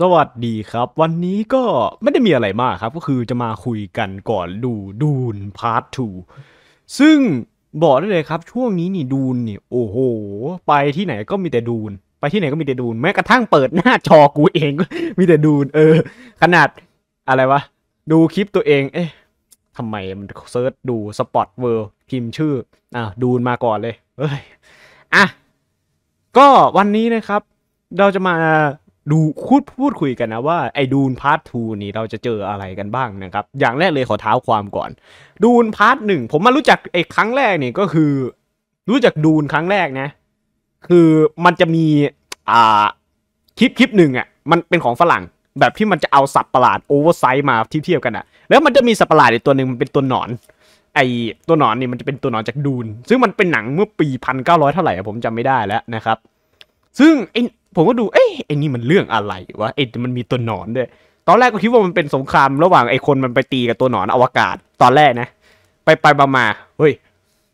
สวัสดีครับ วันนี้ก็ไม่ได้มีอะไรมากครับ ก็คือจะมาคุยกันก่อนดูดูนพาร์ท2ซึ่งบอกได้เลยครับ ช่วงนี้นี่ดูนนี่โอ้โห ไปที่ไหนก็มีแต่ดูน ไปที่ไหนก็มีแต่ดูน แม้กระทั่งเปิดหน้าจอกูเองมีแต่ดูน เออ ขนาดอะไรวะ ดูคลิปตัวเองเอ๊ะทำไมมันเซิร์ชดูสปอตเวิร์พิมพ์ชื่ออ่ะดูนมาก่อนเลยเอ้ยอ่ะก็วันนี้นะครับ เราจะมาดูพูดพูดคุยกันนะว่าไอ้ดูนพาร์ททูนี่เราจะเจออะไรกันบ้างนะครับอย่างแรกเลยขอเท้าความก่อนดูนพาร์ทหนึ่งผมมารู้จักไอ้ครั้งแรกนี่ก็คือ รู้จักดูนครั้งแรกนะคือมันจะมีอ่าคลิปคลิปหนึ่งอ่ะมันเป็นของฝรั่ง แบบที่มันจะเอาสับประหลาดโอเวอร์ไซส์มาเทียบกันอ่ะแล้วมันจะมีสับประหลาดอีกตัวหนึ่งมันเป็นตัวหนอน ไอ้ตัวหนอนนี่มันจะเป็นตัวหนอนจากดูน ซึ่งมันเป็นหนังเมื่อปีพันเก้าร้อยเท่าไหร่ ผมจำไม่ได้แล้วนะครับ ซึ่งไอผมก็ดูเอ้ยไอ้นี่มันเรื่องอะไรวะไอ้มันมีตัวหนอนด้วย ตอนแรกก็คิดว่ามันเป็นสงครามระหว่างไอ้คนมันไปตีกับตัวหนอนอวกาศ ตอนแรกนะ ไปไปมามาเฮ้ย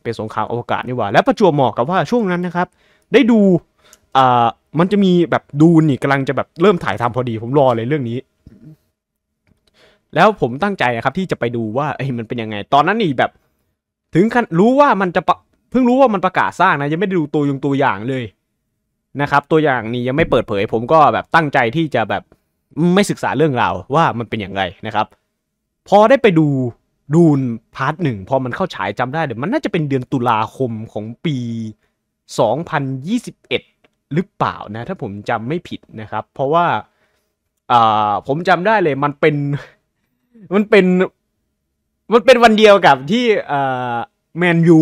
เป็นสงครามอวกาศนี่หว่า แล้วประจวบเหมาะกับว่าช่วงนั้นนะครับ ได้ดูอ่ามันจะมีแบบดูนี่กำลังจะแบบเริ่มถ่ายทำพอดี ผมรอเลยเรื่องนี้ แล้วผมตั้งใจนะครับที่จะไปดูว่าเอ้มันเป็นยังไง ตอนนั้นนี่แบบ ถึงขั้นรู้ว่ามันจะ เพิ่งรู้ว่ามันประกาศสร้างนะยังไม่ได้ดูตัวยงตัวอย่างเลยนะครับตัวอย่างนี้ยังไม่เปิดเผยผมก็แบบตั้งใจที่จะแบบไม่ศึกษาเรื่องราวว่ามันเป็นอย่างไรนะครับ พอได้ไปดูดูนพาร์ทหนึ่งพอมันเข้าฉายจำได้เดี๋ยวมันน่าจะเป็นเดือนตุลาคมของปี 2021 หรือเปล่านะ ถ้าผมจำไม่ผิดนะครับ เพราะว่าอ่าผมจำได้เลยมันเป็นมันเป็นมันเป็นวันเดียวกับที่แมนยู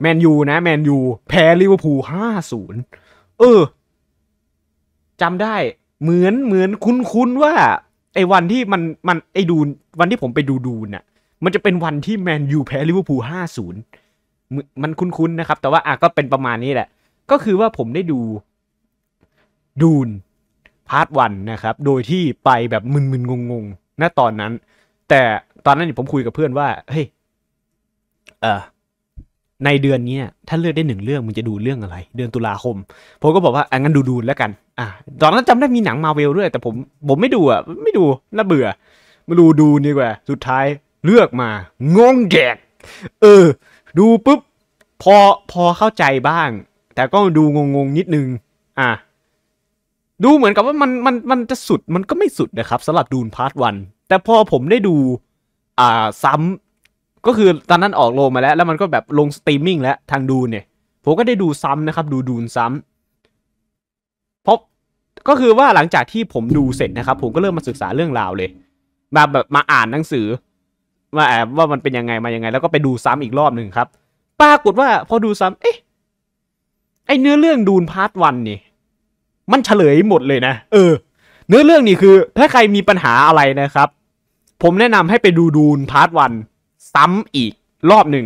แมนยูนะแมนยูแพ้ลิเวอร์พูลห้าศูนย์เออจำได้เหมือนเหมือนคุ้นคุ้นว่า ไอ้วันที่มันมันไอ้ดู วันที่ผมไปดูดูน่ะมันจะเป็นวันที่แมนยูแพ้ลิเวอร์พูลห้าศูนย์มันคุ้น้นะครับ แต่ว่า อ่ะก็เป็นประมาณนี้แหละ ก็คือว่าผมได้ดู ดูนพาร์ทวันนะครับ โดยที่ไปแบบมึนมึนงงงๆณตอนนั้น แต่ตอนนั้นผมคุยกับเพื่อนว่า เฮ้ย เออในเดือนนี้ถ้าเลือกได้หนึ่งเรื่องมึงจะดูเรื่องอะไร เดือนตุลาคมผมก็บอกว่าอ่ะงั้นดูดูแล้วกัน อ่ะตอนนั้นจำได้มีหนังมาเวลด้วย แต่ผมผมไม่ดูอ่ะไม่ดูน่าเบื่อมาดูดูดีกว่า สุดท้ายเลือกมา งงแดกเออ ดูปุ๊บพอพอเข้าใจบ้าง แต่ก็ดูงงงนิดนึงอ่ะดูเหมือนกับว่ามันมันมันจะสุดมันก็ไม่สุดนะครับสำหรับดูนพาร์ทวันแต่พอผมได้ดู อ่าซ้ำก็คือตอนนั้นออกโรงมาแล้ว แล้วมันก็แบบลงสตรีมมิ่งแล้วทางดูเนี่ย ผมก็ได้ดูซ้ำนะครับ ดูดูนซ้ำเพราะก็คือว่าหลังจากที่ผมดูเสร็จนะครับ ผมก็เริ่มมาศึกษาเรื่องราวเลยมาแบบมาอ่านหนังสือมาแอบว่ามันเป็นยังไงมายังไง แล้วก็ไปดูซ้ำอีกรอบหนึ่งครับปรากฏว่าพอดูซ้ำเอ๊ะไอเนื้อเรื่องดูนพาร์ทวันนี่มันเฉลยหมดเลยนะเออ เนื้อเรื่องนี่คือ ถ้าใครมีปัญหาอะไรนะครับ ผมแนะนำให้ไปดูดูนพาร์ทวันซ้ำอีกรอบหนึ่ง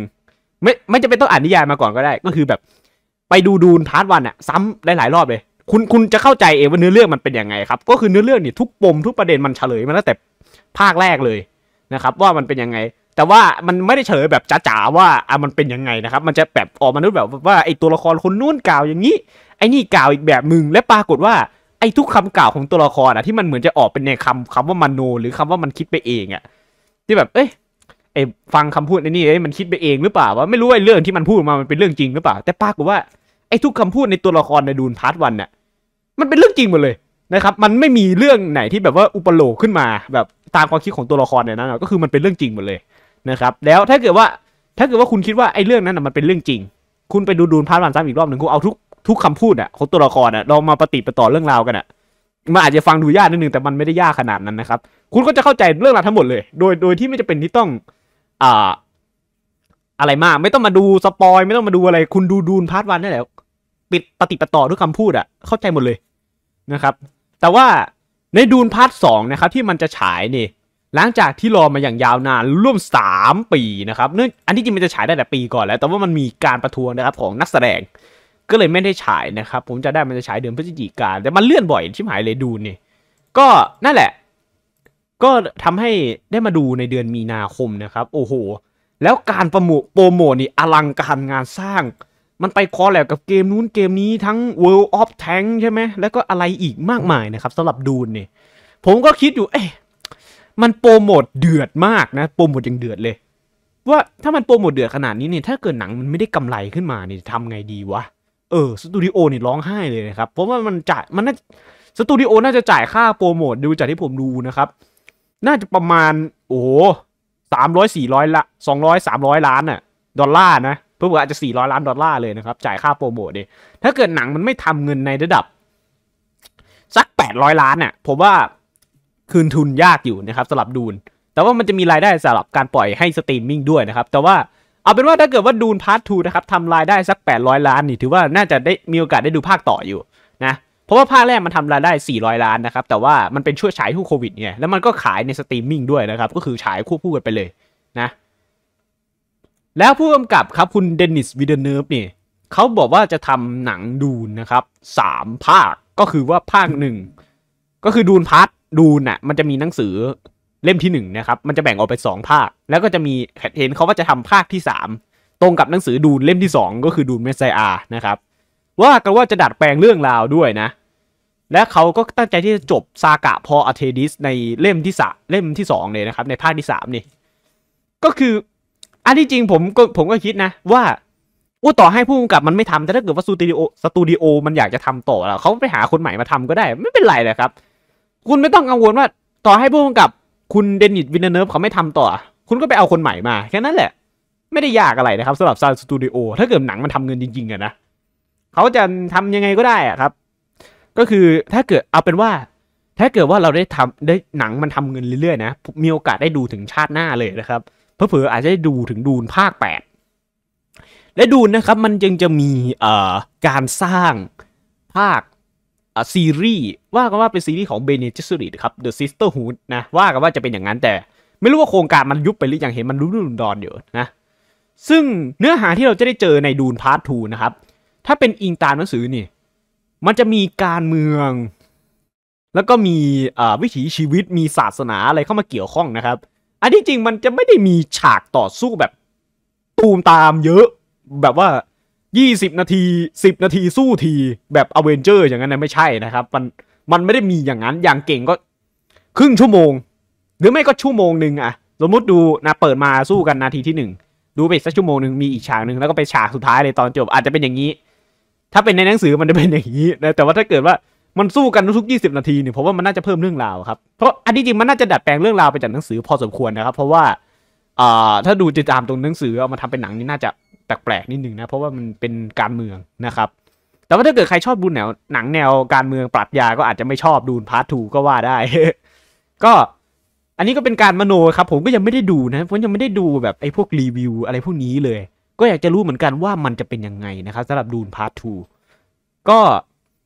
ไม่ไม่จะเป็นต้องอ่านนิยายมาก่อนก็ได้ ก็คือแบบ ไปดูดูนพาร์ทวันอะซ้ำหลายรอบเลยคุณคุณจะเข้าใจเองว่าเนื้อเรื่องมันเป็นยังไง ครับก็คือเนื้อเรื่องเนี่ยทุกปมทุกประเด็นมันเฉลยมาตั้งแต่ภาคแรกเลยนะครับ ว่ามันเป็นยังไง แต่ว่ามันไม่ได้เฉลยแบบจ๋าๆว่าอ่ะมันเป็นยังไงนะครับ มันจะแบบออกมาดูแบบว่าไอตัวละครคนนู้นกล่าวอย่างนี้ไอนี่กล่าวอีกแบบมึงและปรากฏว่าไอ้ทุกคำกล่าวของตัวละครอะที่มันเหมือนจะออกเป็นในคำคำว่ามันโนหรือคำว่ามันคิดไปเองอะที่แบบเอ้ยไอ้ฟังคำพูดในนี่ไอ้มันคิดไปเองหรือเปล่าว่าไม่รู้ไอ้เรื่องที่มันพูดมามันเป็นเรื่องจริงหรือเปล่า แต่ปากฏว่าไอ้ทุกคำพูดในตัวละครในดูนพาร์ทวันเนี่ยมันเป็นเรื่องจริงหมดเลยนะครับมันไม่มีเรื่องไหนที่แบบว่าอุปโลกขึ้นมาแบบตามความคิดของตัวละครในนั้นก็คือมันเป็นเรื่องจริงหมดเลยนะครับ แล้วถ้าเกิดว่าถ้าเกิดว่าคุณคิดว่าไอ้เรื่องนั้นมันเป็นเรื่องจริง คุณไปดูดูนพาร์ทวันซ้ำอีกรอบหนึ่งคุณเอาทุกทุกคำพูดอ่ะของตัวละครอ่ะลองมาปฏิปต่อเรื่องราวกันอ่ะมันอาจจะฟังดูยากนิดนึงแต่มันไม่ได้ยากขนาดนั้นนะครับคุณก็จะเข้าใจเรื่องราวทั้งหมดเลยโดยโดยที่ไม่จะเป็นที่ต้องอะอะไรมากไม่ต้องมาดู สปอยไม่ต้องมาดูอะไร คุณดูดูนพาร์ทวันได้แล้วปิดปฏิปต่อด้วยคำพูดอะเข้าใจหมดเลยนะครับ แต่ว่าในดูนพาร์ทสองนะครับที่มันจะฉายนี่ หลังจากที่รอมาอย่างยาวนานร่วม 3 ปีนะครับเนื่องอันที่จริงมันจะฉายได้แต่ปีก่อนแล้ว แต่ว่ามันมีการประท้วงนะครับ ของนักแสดงก็เลยไม่ได้ฉายนะครับ ผมจะได้มันจะฉายเดือนพฤศจิกาแต่มันเลื่อนบ่อยชิบหายเลยดูนี่ก็นั่นแหละก็ทำให้ได้มาดูในเดือนมีนาคมนะครับ โอ้โห แล้วการประมูโปรโมทนี่อลังการงานสร้าง มันไปคอแล้วกับเกมนู้นเกมนี้ทั้ง World of Tank ใช่ไหมแล้วก็อะไรอีกมากมายนะครับสำหรับดูนเนี่ย ผมก็คิดอยู่เอ๊ะมันโปรโมทเดือดมากนะ โปรโมทยังเดือดเลย ว่าถ้ามันโปรโมทเดือดขนาดนี้เนี่ยถ้าเกิดหนังมันไม่ได้กำไรขึ้นมาเนี่ยทำไงดีวะเออสตูดิโอเนี่ยร้องไห้เลยนะครับเพราะว่ามันจ่ายมันน่าสตูดิโอน่าจะจ่ายค่าโปรโมทดูจากที่ผมดูนะครับน่าจะประมาณโอ้สามร้อยสี่ร้อยละสองร้อยสามร้อยล้านอะดอลลาร์นะ เพื่ออาจจะสี่ร้อยล้านดอลลาร์เลยนะครับจ่ายค่าโปรโมทดิถ้าเกิดหนังมันไม่ทำเงินในระดับสักแปดร้อยล้านอะผมว่าคืนทุนยากอยู่นะครับสำหรับดูน แต่ว่ามันจะมีรายได้สำหรับการปล่อยให้สตรีมมิ่งด้วยนะครับแต่ว่าเอาเป็นว่าถ้าเกิดว่าดูนพาร์ททูนะครับทำรายได้สัก 800 ล้านนี่ ถือว่าน่าจะได้มีโอกาสได้ดูภาคต่ออยู่นะราะว่าภาคแรกมันทำรายได้ 400 ล้านนะครับ แต่ว่ามันเป็นช่วยฉายคู่โควิดไง แล้วมันก็ขายในสตรีมมิ่งด้วยนะครับ ก็คือฉายควบคู่กันไปเลยนะ แล้วผู้กำกับครับคุณเดนิสวิเดเนิร์ฟนี่ เขาบอกว่าจะทำหนังดูนนะครับสามภาค ก็คือว่าภาคหนึ่งก็คือดูนพาร์ทดูนน่ะ มันจะมีหนังสือเล่มที่หนึ่งนะครับ มันจะแบ่งออกไปสองภาค แล้วก็จะมีเห็นเขาว่าจะทำภาคที่สามตรงกับหนังสือดูนเล่มที่สองก็คือดูนเมสไซอานะครับ ว่ากันว่าจะดัดแปลงเรื่องราวด้วยนะและเขาก็ตั้งใจที่จะจบซากะพออาเทดิสในเล่มที่สเล่มที่สองเลยนะครับ ในภาคที่สามนี่ ก็คืออันที่จริงผมก็ผมก็คิดนะว่าอ่้ต่อให้ผู้กำกับมันไม่ทำแต่ถ้าเกิดว่าสตูดิโอสตูดิโอมันอยากจะทำต่อแล้วเขาไปหาคนใหม่มาทำก็ได้ ไม่เป็นไรเลยครับ คุณไม่ต้องกังวลว่า ต่อให้ผู้กำกับคุณเดนิสวินเนอร์ฟเขาไม่ทำต่อ คุณก็ไปเอาคนใหม่มา แค่นั้นแหละ ไม่ได้ยากอะไรนะครับสำหรับซาสตูดิโอถ้าเกิดหนังมันทำเงินจริง ๆอะนะเขาจะทำยังไงก็ได้อะครับก็คือถ้าเกิดเอาเป็นว่าถ้าเกิดว่าเราได้ทำได้หนังมันทำเงินเรื่อยๆนะมีโอกาสได้ดูถึงชาติหน้าเลยนะครับเพื่อๆอาจจะได้ดูถึงดูนภาคแปดและดูนะครับมันจึงจะมีเอ่อการสร้างภาคซีรีส์ว่ากันว่าเป็นซีรีส์ของเบเนจิสุริครับ The Sisterhood นะว่ากันว่าจะเป็นอย่างนั้นแต่ไม่รู้ว่าโครงการมันยุบไปหรือยังเห็นมันรุนรุนดอนอยู่นะซึ่งเนื้อหาที่เราจะได้เจอในดูนพาร์ททูนะครับถ้าเป็นอิงตามหนังสือนี่มันจะมีการเมือง แล้วก็มีวิถีชีวิตมีศาสนาอะไรเข้ามาเกี่ยวข้องนะครับ อันที่จริงมันจะไม่ได้มีฉากต่อสู้แบบตูมตาม เยอะแบบว่า 20 นาที 10 นาทีสู้ทีแบบอเวนเจอร์อย่างนั้นนะไม่ใช่นะครับมันมันไม่ได้มีอย่างนั้นอย่างเก่งก็ครึ่งชั่วโมง หรือไม่ก็ชั่วโมงหนึ่งอะสมมติดูนะเปิดมาสู้กันนาทีที่หนึ่งดูไปสักชั่วโมงหนึ่งมีอีกฉากหนึ่งแล้วก็ไปฉากสุดท้ายเลยตอนจบอาจจะเป็นอย่างนี้ถ้าเป็นในหนังสือมันจะเป็นอย่างนี้นะแต่ว่าถ้าเกิดว่ามันสู้กันทุกิบนาทีเนี่ยผมว่ามันน่าจะเพิ่มเรื่องราวครับเพราะอันที่จริงมันน่าจะดัดแปลงเรื่องราวไปจากหนังสือ พอสมควรนะครับ เพราะว่าอ่ถ้าดูติดตามตรงหนังสือเอามาทำเป็นหนังนี่น่าจะแปลกๆนิดนึงนะเพราะว่ามันเป็นการเมืองนะครับ แต่ว่าถ้าเกิดใครชอบดูแนว หนังแนวการเมืองปรัชญาก็อาจจะไม่ชอบดูพาร์ททูก็ว่าได้ก็อันนี้ก็เป็นการมโนครับ ผมก็ยังไม่ได้ดูนะผมยังไม่ได้ดูแบบไอ้พวกรีวิวอะไรพวกนี้เลยก็อยากจะรู้เหมือนกันว่ามันจะเป็นยังไงนะครับสำหรับดูนพาร์ท2ก็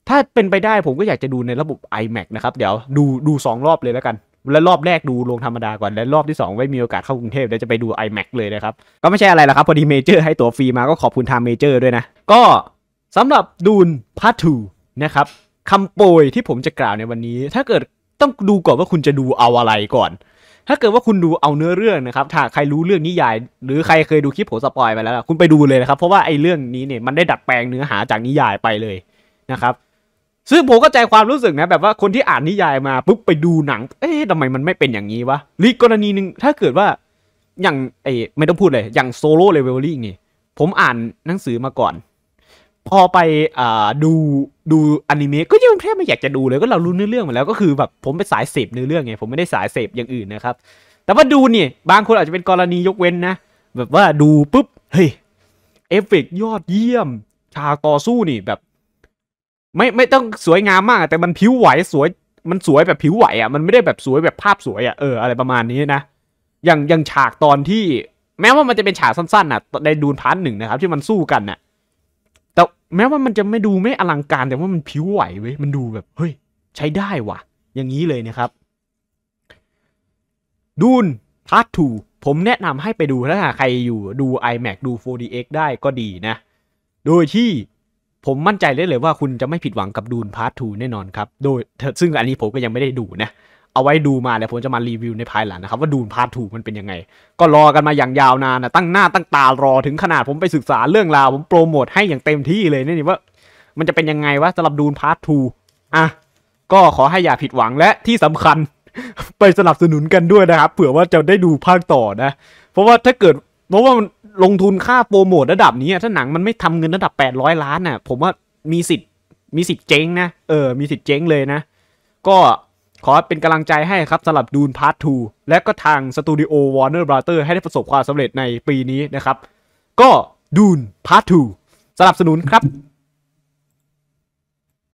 ถ้าเป็นไปได้ผมก็อยากจะดูในระบบ iMac นะครับ เดี๋ยวดูดู 2 รอบเลยแล้วกันและรอบแรกดูโรงธรรมดาก่อน และรอบที่ 2 ไว้มีโอกาสเข้ากรุงเทพเดี๋ยวจะไปดู iMac เลยนะครับก็ไม่ใช่อะไรหรอกครับ พอดีเมเจอร์ให้ตั๋วฟรีมาก็ขอบคุณทางเมเจอร์ด้วยนะ ก็สำหรับดูนพาร์ท2นะครับคำโปรยที่ผมจะกล่าวในวันนี้ ถ้าเกิดต้องดูก่อนว่าคุณจะดูเอาอะไรก่อนถ้าเกิดว่าคุณดูเอาเนื้อเรื่องนะครับถ้าใครรู้เรื่องนิยาย หรือใครเคยดูคลิปผมสปอยไปแล้วคุณไปดูเลยนะครับเพราะว่าไอ้เรื่องนี้เนี่ยมันได้ดัดแปลงเนื้อหาจากนิยายไปเลยนะครับ ซึ่งผมก็ใจความรู้สึกนะแบบว่าคนที่อ่านนิยายมาปุ๊บไปดูหนัง เอ๊ะทำไมมันไม่เป็นอย่างนี้วะหรือกรณีหนึ่งถ้าเกิดว่าอย่างไอ้ไม่ต้องพูดเลยอย่างโซโล่เลเวลลิ่งนี่ ผมอ่านหนังสือมาก่อนพอไปอ่าดูดูอนิเมะก็ยังแทบไม่อยากจะดูเลยก็เรารู้เนื้อเรื่องมาแล้ว ก็คือแบบผมเป็นสายเสพเนื้อเรื่องไงผมไม่ได้สายเสพอย่างอื่นนะครับ แต่ว่าดูเนี่ยบางคนอาจจะเป็นกรณียกเว้นนะแบบว่าดูปุ๊บเฮ้ยเอฟเฟกยอดเยี่ยมฉากต่อสู้นี่แบบ ไม่ไม่ต้องสวยงามมาก แต่มันผิวไหวสวยมันสวยแบบผิวไหวอ่ะมันไม่ได้แบบสวยแบบภาพสวยอ่ะเอออะไรประมาณนี้นะอย่างอย่างฉากตอนที่ แม้ว่ามันจะเป็นฉากสั้นๆน่ะในดูนพาร์ทหนึ่งนะครับ ที่มันสู้กันน่ะแม้ว่ามันจะไม่ดูไม่อลังการ แต่ว่ามันผิวไหวเว้ยมันดูแบบ เฮ้ย ใช้ได้ว่ะ อย่างนี้เลยนะครับ ดูนพาร์ทูผมแนะนำให้ไปดูถ้าหาใครอยู่ดู iMac ดู 4DX ได้ก็ดีนะ โดยที่ผมมั่นใจได้เลยว่าคุณจะไม่ผิดหวังกับดูนพาร์ทูแน่นอนครับโดยซึ่งอันนี้ผมก็ยังไม่ได้ดูนะเอาไว้ดูมาเดี๋ยวผมจะมารีวิวในภายหลังนะครับว่าดูนพาร์ทถูมันเป็นยังไง ก็รอกันมาอย่างยาวนานนะตั้งหน้าตั้งตารอถึงขนาดผมไปศึกษาเรื่องราวผมโปรโมทให้อย่างเต็มที่เลยนี่ว่า มันจะเป็นยังไงวะสำหรับดูนพาร์ทถูอ่ะก็ขอให้อย่าผิดหวังและที่สำคัญไปสนับสนุนกันด้วยนะครับเผื่อว่าจะได้ดูภาคต่อนะ เพราะว่าถ้าเกิดเพราะว่าลงทุนค่าโปรโมท ระดับนี้ ถ้าหนังมันไม่ทำเงินระดับ 800 ล้านน่ะผมว่ามีสิทธิ์มีสิทธิ์เจ๊งนะเออมีสิทธิ์เจ๊งเลยนะ ก็ขอเป็นกำลังใจให้ครับสำหรับดูนพาร์ท2และก็ทางสตูดิโอวอร์เนอร์บราเตอร์ให้ได้ประสบความสำเร็จในปีนี้นะครับ ก็ดูนพาร์ท2สนับสนุนครับ